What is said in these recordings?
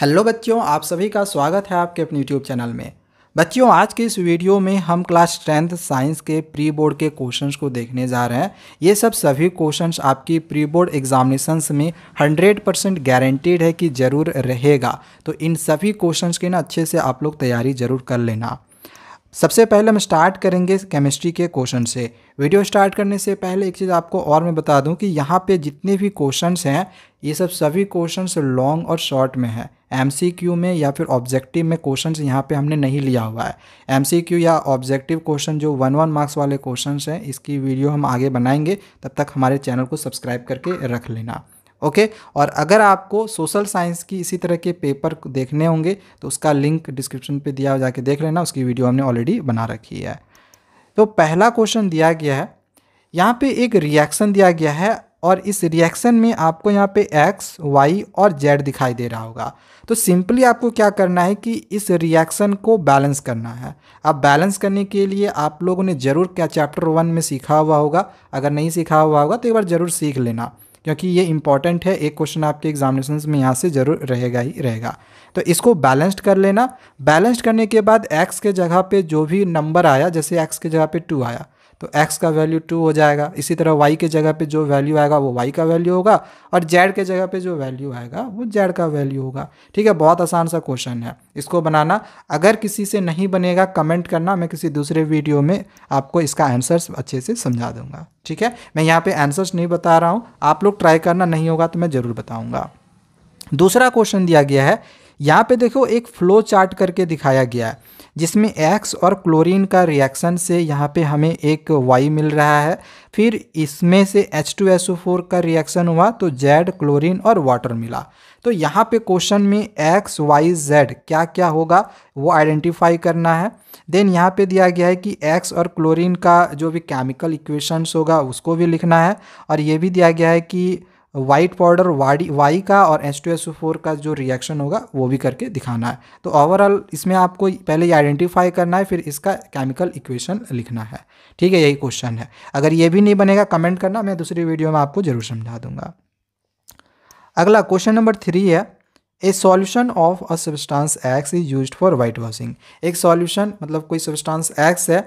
hello बच्चों आप सभी का स्वागत है आपके अपने यूट्यूब चैनल में बच्चों आज के इस वीडियो में हम क्लास टेंथ साइंस के प्री बोर्ड के क्वेश्चंस को देखने जा रहे हैं ये सब सभी क्वेश्चंस आपकी प्री बोर्ड एग्जामिनेशंस में 100 परसेंट गारंटीड है कि ज़रूर रहेगा तो इन सभी क्वेश्चंस के ना अच्छे से आप लोग तैयारी ज़रूर कर लेना सबसे पहले हम स्टार्ट करेंगे केमिस्ट्री के क्वेश्चन से वीडियो स्टार्ट करने से पहले एक चीज़ आपको और मैं बता दूं कि यहाँ पे जितने भी क्वेश्चंस हैं ये सब सभी क्वेश्चंस लॉन्ग और शॉर्ट में है एमसीक्यू में या फिर ऑब्जेक्टिव में क्वेश्चंस यहाँ पे हमने नहीं लिया हुआ है एमसीक्यू या ऑब्जेक्टिव क्वेश्चन जो वन वन मार्क्स वाले क्वेश्चन हैं इसकी वीडियो हम आगे बनाएंगे तब तक हमारे चैनल को सब्सक्राइब करके रख लेना ओके और अगर आपको सोशल साइंस की इसी तरह के पेपर देखने होंगे तो उसका लिंक डिस्क्रिप्शन पे दिया जाके देख लेना उसकी वीडियो हमने ऑलरेडी बना रखी है तो पहला क्वेश्चन दिया गया है यहाँ पे एक रिएक्शन दिया गया है और इस रिएक्शन में आपको यहाँ पे एक्स वाई और जेड दिखाई दे रहा होगा तो सिंपली आपको क्या करना है कि इस रिएक्शन को बैलेंस करना है अब बैलेंस करने के लिए आप लोगों ने ज़रूर क्या चैप्टर वन में सीखा हुआ होगा अगर नहीं सीखा हुआ होगा तो एक बार ज़रूर सीख लेना क्योंकि ये इंपॉर्टेंट है एक क्वेश्चन आपके एग्जामिनेशन में यहाँ से जरूर रहेगा ही रहेगा तो इसको बैलेंस्ड कर लेना बैलेंस्ड करने के बाद एक्स के जगह पे जो भी नंबर आया जैसे एक्स के जगह पे टू आया तो x का वैल्यू टू हो जाएगा इसी तरह y के जगह पे जो वैल्यू आएगा वो y का वैल्यू होगा और z के जगह पे जो वैल्यू आएगा वो z का वैल्यू होगा ठीक है बहुत आसान सा क्वेश्चन है इसको बनाना अगर किसी से नहीं बनेगा कमेंट करना मैं किसी दूसरे वीडियो में आपको इसका आंसर्स अच्छे से समझा दूंगा ठीक है मैं यहाँ पर आंसर्स नहीं बता रहा हूँ आप लोग ट्राई करना नहीं होगा तो मैं ज़रूर बताऊँगा दूसरा क्वेश्चन दिया गया है यहाँ पे देखो एक फ्लो चार्ट करके दिखाया गया है जिसमें एक्स और क्लोरीन का रिएक्शन से यहाँ पे हमें एक वाई मिल रहा है फिर इसमें से H2SO4 का रिएक्शन हुआ तो जेड क्लोरीन और वाटर मिला तो यहाँ पे क्वेश्चन में एक्स वाई जेड क्या क्या होगा वो आइडेंटिफाई करना है देन यहाँ पे दिया गया है कि एक्स और क्लोरीन का जो भी केमिकल इक्वेशंस होगा उसको भी लिखना है और ये भी दिया गया है कि वाइट पाउडर वाडी वाई का और एच टू एस फोर का जो रिएक्शन होगा वो भी करके दिखाना है तो ओवरऑल इसमें आपको पहले ये आइडेंटिफाई करना है फिर इसका केमिकल इक्वेशन लिखना है ठीक है यही क्वेश्चन है अगर ये भी नहीं बनेगा कमेंट करना मैं दूसरी वीडियो में आपको ज़रूर समझा दूंगा अगला क्वेश्चन नंबर थ्री है a solution of a substance X is used for white washing एक सॉल्यूशन मतलब कोई सब्सटेंस एक्स है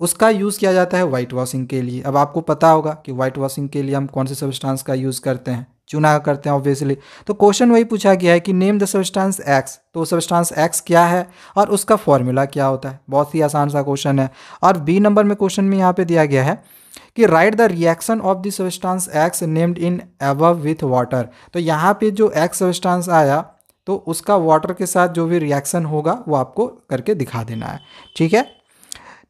उसका यूज़ किया जाता है वाइट वॉशिंग के लिए अब आपको पता होगा कि वाइट वॉशिंग के लिए हम कौन से सब्सटेंस का यूज़ करते हैं चुना करते हैं ऑब्वियसली तो क्वेश्चन वही पूछा गया है कि नेम द सब्सटेंस एक्स तो सब्सटेंस एक्स क्या है और उसका फॉर्मूला क्या होता है बहुत ही आसान सा क्वेश्चन है और बी नंबर में क्वेश्चन में यहाँ पे दिया गया है कि write the reaction of the substance X named in above with water तो यहाँ पर जो एक्स सब्सटांस आया तो उसका वाटर के साथ जो भी रिएक्शन होगा वो आपको करके दिखा देना है ठीक है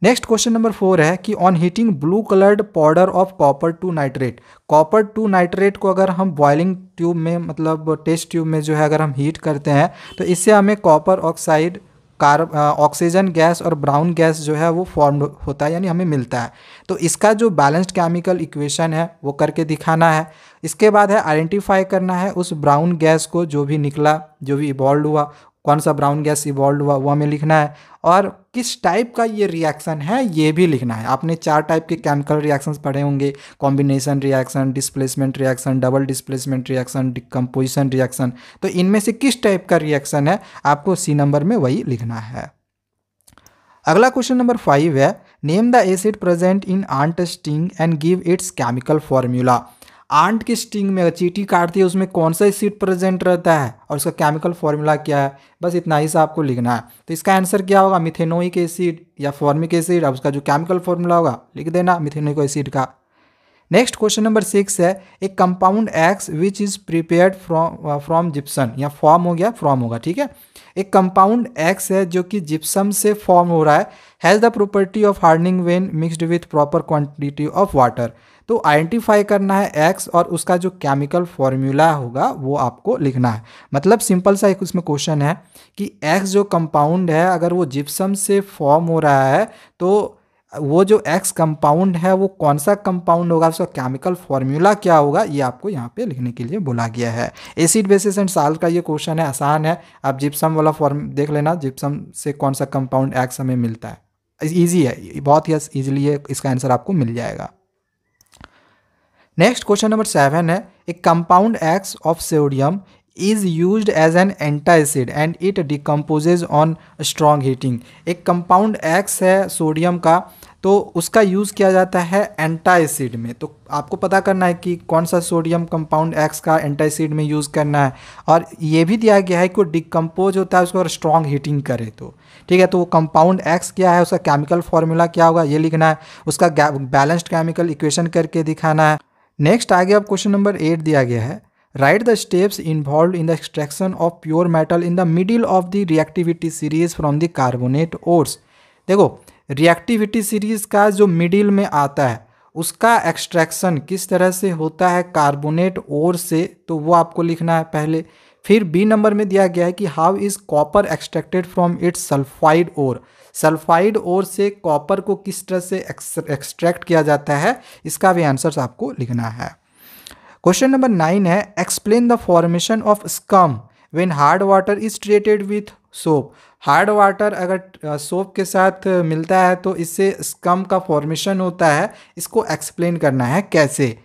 नेक्स्ट क्वेश्चन नंबर फोर है कि on heating blue coloured powder of copper two nitrate copper two nitrate को अगर हम बॉइलिंग ट्यूब में मतलब टेस्ट ट्यूब में जो है अगर हम हीट करते हैं तो इससे हमें कॉपर ऑक्साइड कार ऑक्सीजन गैस और ब्राउन गैस जो है वो फॉर्म होता है यानी हमें मिलता है तो इसका जो बैलेंस्ड केमिकल इक्वेशन है वो करके दिखाना है इसके बाद है आइडेंटिफाई करना है उस ब्राउन गैस को जो भी निकला जो भी इवॉल्व हुआ कौन सा ब्राउन गैस इवॉल्व हुआ वो हमें लिखना है और किस टाइप का ये रिएक्शन है ये भी लिखना है आपने चार टाइप के केमिकल रिएक्शंस पढ़े होंगे combination reaction displacement reaction double displacement reaction decomposition reaction तो इनमें से किस टाइप का रिएक्शन है आपको सी नंबर में वही लिखना है अगला क्वेश्चन नंबर फाइव है name the acid present in ant and give its chemical formula ant की स्टिंग में अगर चीटी काटती है उसमें कौन सा सीट प्रेजेंट रहता है और उसका केमिकल फॉर्मूला क्या है बस इतना ही सा आपको लिखना है तो इसका आंसर क्या होगा मिथेनोइक एसिड या फॉर्मिक एसिड अब उसका जो केमिकल फॉर्मूला होगा लिख देना मिथेनोइक एसिड का नेक्स्ट क्वेश्चन नंबर सिक्स है एक compound X which is prepared from from gypsum या फॉर्म हो गया फ्रॉम होगा ठीक है एक कंपाउंड एक्स है जो कि जिप्सम से फॉर्म हो रहा है has the property of hardening when mixed with proper quantity of water तो आइडेंटिफाई करना है एक्स और उसका जो केमिकल फॉर्मूला होगा वो आपको लिखना है मतलब सिंपल सा एक उसमें क्वेश्चन है कि एक्स जो कंपाउंड है अगर वो जिप्सम से फॉर्म हो रहा है तो वो जो एक्स कंपाउंड है वो कौन सा कंपाउंड होगा उसका केमिकल फॉर्मूला क्या होगा ये आपको यहाँ पे लिखने के लिए बोला गया है एसिड बेसिस एंड साल का ये क्वेश्चन है आसान है आप जिप्सम वाला फॉर्म देख लेना जिप्सम से कौन सा कंपाउंड एक्स हमें मिलता है ईजी है बहुत ही ईजिली इसका आंसर आपको मिल जाएगा नेक्स्ट क्वेश्चन नंबर सेवन है a compound X of sodium is use as an antacid and it decomposes on strong heating एक कंपाउंड एक्स है सोडियम का तो उसका यूज़ किया जाता है एंटाइसिड में तो आपको पता करना है कि कौन सा सोडियम कंपाउंड एक्स का एंटाइसिड में यूज़ करना है और ये भी दिया गया है कि वो डिकम्पोज होता है उसको अगर स्ट्रॉन्ग हीटिंग करे तो ठीक है तो वो कंपाउंड एक्स क्या है उसका केमिकल फॉर्मूला क्या होगा ये लिखना है उसका बैलेंस्ड केमिकल इक्वेशन करके दिखाना है नेक्स्ट आगे अब क्वेश्चन नंबर एट दिया गया है write the steps involve in the extraction of pure metal in the middle of the reactivity series from the carbonate ores देखो रिएक्टिविटी सीरीज का जो मिडिल में आता है उसका एक्सट्रैक्शन किस तरह से होता है कार्बोनेट ओर से तो वो आपको लिखना है पहले फिर बी नंबर में दिया गया है कि how is copper extracted from its sulphide ore sulphide ore से कॉपर को किस तरह से एक्सट्रैक्ट किया जाता है इसका भी आंसर आपको लिखना है क्वेश्चन नंबर नाइन है explain the formation of scum when hard water is treated with soap hard water अगर सोप के साथ मिलता है तो इससे स्कम का फॉर्मेशन होता है इसको एक्सप्लेन करना है कैसे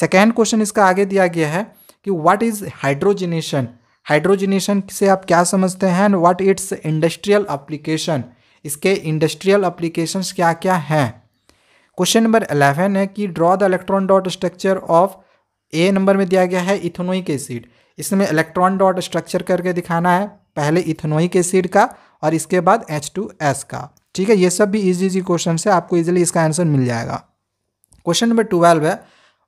सेकेंड क्वेश्चन इसका आगे दिया गया है कि व्हाट इज़ हाइड्रोजिनेशन हाइड्रोजिनेशन से आप क्या समझते हैं and what its industrial application इसके इंडस्ट्रियल अप्लीकेशंस क्या क्या हैं क्वेश्चन नंबर अलेवन है कि draw the electron dot structure of a number में दिया गया है इथेनोइक एसिड इसमें इलेक्ट्रॉन डॉट स्ट्रक्चर करके दिखाना है पहले इथेनोइक एसिड का और इसके बाद एस का ठीक है ये सब भी इजी इजी क्वेश्चन है आपको इजीली इसका आंसर मिल जाएगा क्वेश्चन नंबर ट्वेल्व है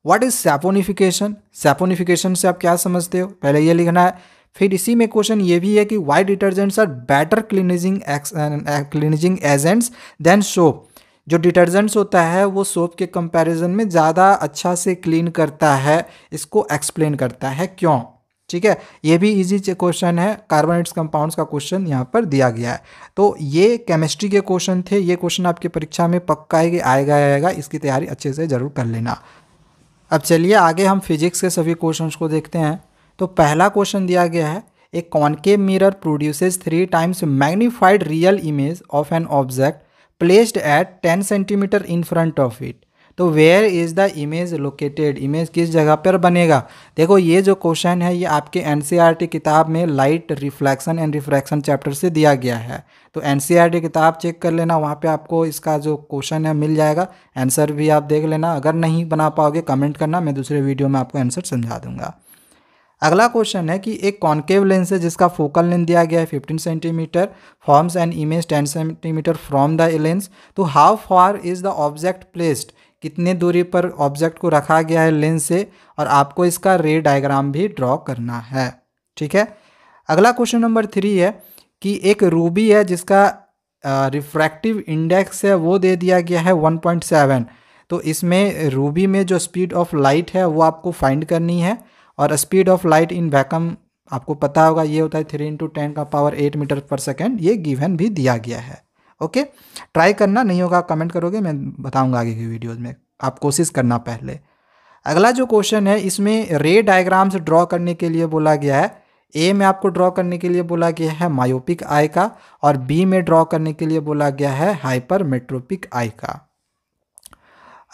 व्हाट इज सेपोनिफिकेशन सेपोनिफिकेशन से आप क्या समझते हो पहले ये लिखना है फिर इसी में क्वेश्चन ये भी है कि why detergents are better cleansing cleansing agents than soap जो डिटर्जेंट्स होता है वो सोप के कंपैरिजन में ज़्यादा अच्छा से क्लीन करता है इसको एक्सप्लेन करता है क्यों ठीक है ये भी इजी क्वेश्चन है कार्बोनेट्स कंपाउंड्स का क्वेश्चन यहाँ पर दिया गया है तो ये केमिस्ट्री के क्वेश्चन थे ये क्वेश्चन आपकी परीक्षा में पक्का कि आएगा आएगा इसकी तैयारी अच्छे से जरूर कर लेना अब चलिए आगे हम फिजिक्स के सभी क्वेश्चंस को देखते हैं तो पहला क्वेश्चन दिया गया है a concave mirror produces three times magnified real image of an object placed at ten centimetre in front of it तो where is the image located image किस जगह पर बनेगा देखो ये जो क्वेश्चन है ये आपके एन e किताब में light reflection and refraction chapter से दिया गया है तो एन e किताब चेक कर लेना वहाँ पे आपको इसका जो क्वेश्चन है मिल जाएगा आंसर भी आप देख लेना अगर नहीं बना पाओगे कमेंट करना मैं दूसरे वीडियो में आपको आंसर समझा दूंगा अगला क्वेश्चन है कि एक कॉन्केव लेंस है जिसका फोकल लेंथ दिया गया है fifteen centimetre forms and image ten centimetre from the lens तो how far is the object placed कितने दूरी पर ऑब्जेक्ट को रखा गया है लेंस से और आपको इसका रे डायग्राम भी ड्रॉ करना है ठीक है अगला क्वेश्चन नंबर थ्री है कि एक रूबी है जिसका रिफ्रैक्टिव uh, इंडेक्स है वो दे दिया गया है 1.7 तो इसमें रूबी में जो स्पीड ऑफ लाइट है वो आपको फाइंड करनी है और speed of light in vacuum आपको पता होगा ये होता है थ्री इंटू टेन का power eight metre per second ये गिवन भी दिया गया है ओके ट्राई करना नहीं होगा कमेंट करोगे मैं बताऊंगा आगे की वीडियोज़ में आप कोशिश करना पहले अगला जो क्वेश्चन है इसमें रे डायग्राम्स ड्रॉ करने के लिए बोला गया है ए में आपको ड्रॉ करने के लिए बोला गया है मायोपिक आई का और बी में ड्रॉ करने के लिए बोला गया है हाइपर मेट्रोपिक आई का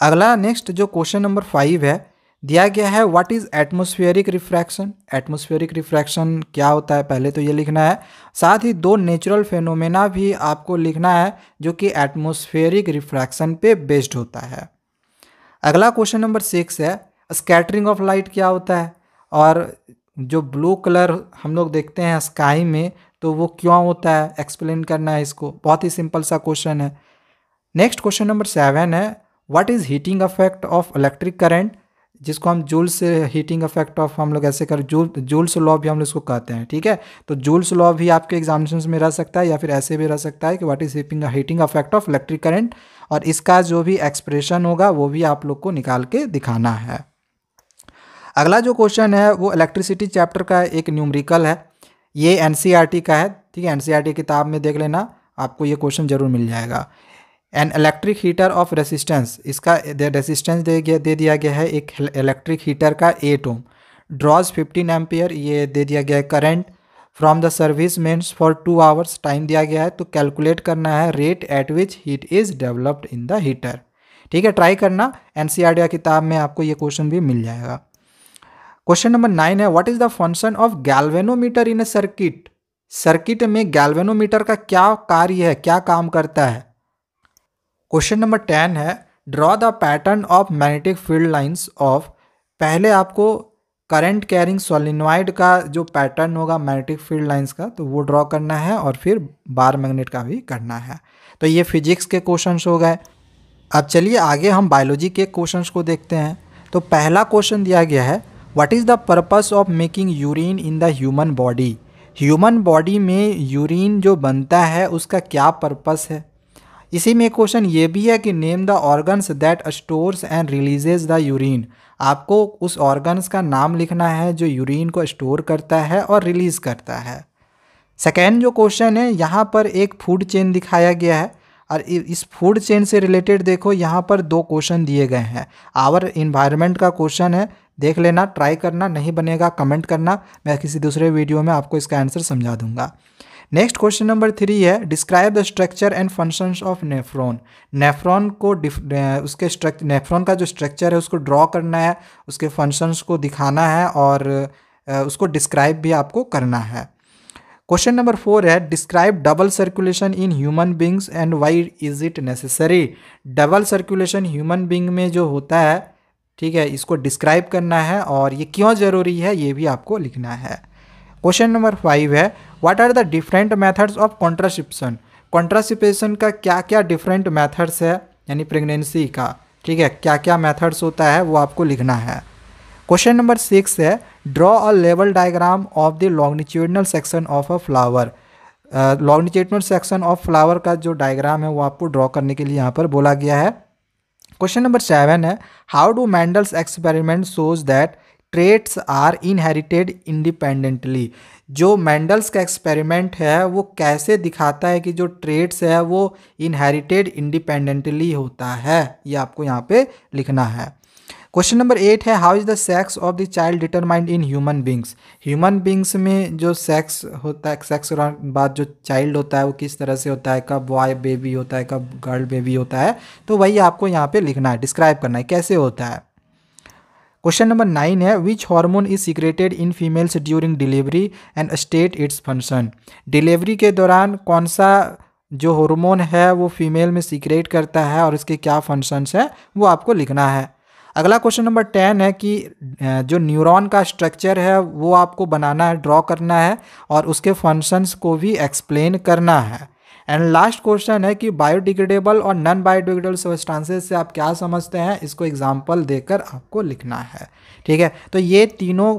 अगला नेक्स्ट जो क्वेश्चन नंबर फाइव है दिया गया है what is atmospheric refraction atmospheric refraction क्या होता है पहले तो ये लिखना है साथ ही दो नेचुरल फेनोमेना भी आपको लिखना है जो कि एटमोस्फेयरिक रिफ्रैक्शन पे बेस्ड होता है अगला क्वेश्चन नंबर सिक्स है स्कैटरिंग ऑफ लाइट क्या होता है और जो ब्लू कलर हम लोग देखते हैं स्काई में तो वो क्यों होता है एक्सप्लेन करना है इसको बहुत ही सिंपल सा क्वेश्चन है नेक्स्ट क्वेश्चन नंबर सेवन है what is heating affect of electric current जिसको हम जूल्स हीटिंग इफेक्ट ऑफ हम लोग ऐसे कर जूल जूल्स लॉ भी हम लोग इसको कहते हैं ठीक है तो जूल्स लॉ भी आपके एग्जामिनेशन में रह सकता है या फिर ऐसे भी रह सकता है कि what is heating heating effect of electric current और इसका जो भी एक्सप्रेशन होगा वो भी आप लोग को निकाल के दिखाना है अगला जो क्वेश्चन है वो इलेक्ट्रिसिटी चैप्टर का एक न्यूमरिकल है ये एन e का है ठीक है एन e किताब में देख लेना आपको ये क्वेश्चन जरूर मिल जाएगा an electric heater of resistance इसका रेसिस्टेंस दे दे दिया गया है एक इलेक्ट्रिक हीटर का eight ohm draws fifteen ampere ये दे दिया गया है current from the service mains for two hours time दिया गया है तो कैलकुलेट करना है rate at which heat is developed in the heater ठीक है ट्राई करना एन डी e किताब में आपको ये क्वेश्चन भी मिल जाएगा क्वेश्चन नंबर नाइन है what is the function of galvanometer in a circuit circuit में गैल्वेनोमीटर का क्या कार्य है क्या काम करता है क्वेश्चन नंबर टेन है draw the pattern of magnetic field lines of पहले आपको करंट कैरिंग सोलिनॉइड का जो पैटर्न होगा मैग्नेटिक फील्ड लाइंस का तो वो ड्रॉ करना है और फिर बार मैग्नेट का भी करना है तो ये फिजिक्स के क्वेश्चन हो गए अब चलिए आगे हम बायोलॉजी के क्वेश्चन को देखते हैं तो पहला क्वेश्चन दिया गया है what is the purpose of making urine in the human body human body में यूरिन जो बनता है उसका क्या पर्पस है इसी में क्वेश्चन ये भी है कि name the organs that stores and releases the urine आपको उस ऑर्गन्स का नाम लिखना है जो यूरिन को स्टोर करता है और रिलीज़ करता है सेकेंड जो क्वेश्चन है यहाँ पर एक फूड चेन दिखाया गया है और इस फूड चेन से रिलेटेड देखो यहाँ पर दो क्वेश्चन दिए गए हैं आवर इन्वायरमेंट का क्वेश्चन है देख लेना ट्राई करना नहीं बनेगा कमेंट करना मैं किसी दूसरे वीडियो में आपको इसका आंसर समझा दूंगा नेक्स्ट क्वेश्चन नंबर थ्री है describe the structure and functions of nephron nephron को उसके स्ट्रक्चर नेफ्रॉन का जो स्ट्रक्चर है उसको ड्रॉ करना है उसके फंक्शंस को दिखाना है और उसको डिस्क्राइब भी आपको करना है क्वेश्चन नंबर फोर है describe double circulation in human beings and why is it necessary double circulation human being में जो होता है ठीक है इसको डिस्क्राइब करना है और ये क्यों ज़रूरी है ये भी आपको लिखना है क्वेश्चन नंबर फाइव है what are the different methods of contraception contraception का क्या क्या डिफरेंट मेथड्स है यानी प्रेगनेंसी का ठीक है क्या क्या मेथड्स होता है वो आपको लिखना है क्वेश्चन नंबर सिक्स है draw a level diagram of the longitudinal section of a flower longitudinal section of flower का जो डायग्राम है वो आपको ड्रॉ करने के लिए यहाँ पर बोला गया है क्वेश्चन नंबर सेवन है how do Mendel's experiment shows that traits are inherited independently जो मैंडल्स का एक्सपेरिमेंट है वो कैसे दिखाता है कि जो ट्रेट्स है वो इनहेरिटेड इंडिपेंडेंटली होता है ये आपको यहाँ पे लिखना है क्वेश्चन नंबर एट है how is the sex of the child determined in human beings human beings में जो सेक्स होता है सेक्स बाद जो चाइल्ड होता है वो किस तरह से होता है कब बॉय बेबी होता है कब गर्ल बेबी होता है तो वही आपको यहाँ पे लिखना है डिस्क्राइब करना है कैसे होता है क्वेश्चन नंबर नाइन है which hormone is secreted in females during delivery and state its function delivery के दौरान कौन सा जो हार्मोन है वो फीमेल में सिक्रेट करता है और इसके क्या फंक्शंस हैं वो आपको लिखना है अगला क्वेश्चन नंबर टेन है कि जो न्यूरॉन का स्ट्रक्चर है वो आपको बनाना है ड्रॉ करना है और उसके फंक्शंस को भी एक्सप्लेन करना है एंड लास्ट क्वेश्चन है कि बायोडिग्रेडेबल और नॉन बायोडिग्रेडेबल सब्सटेंसेस से आप क्या समझते हैं इसको एग्जाम्पल देकर आपको लिखना है ठीक है तो ये तीनों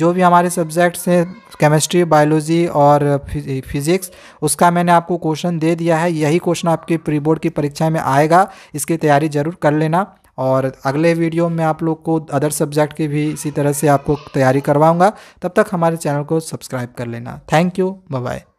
जो भी हमारे सब्जेक्ट्स हैं केमिस्ट्री बायोलॉजी और फिज़िक्स उसका मैंने आपको क्वेश्चन दे दिया है यही क्वेश्चन आपके प्री बोर्ड की परीक्षा में आएगा इसकी तैयारी ज़रूर कर लेना और अगले वीडियो में आप लोग को अदर सब्जेक्ट की भी इसी तरह से आपको तैयारी करवाऊंगा तब तक हमारे चैनल को सब्सक्राइब कर लेना थैंक यू बाय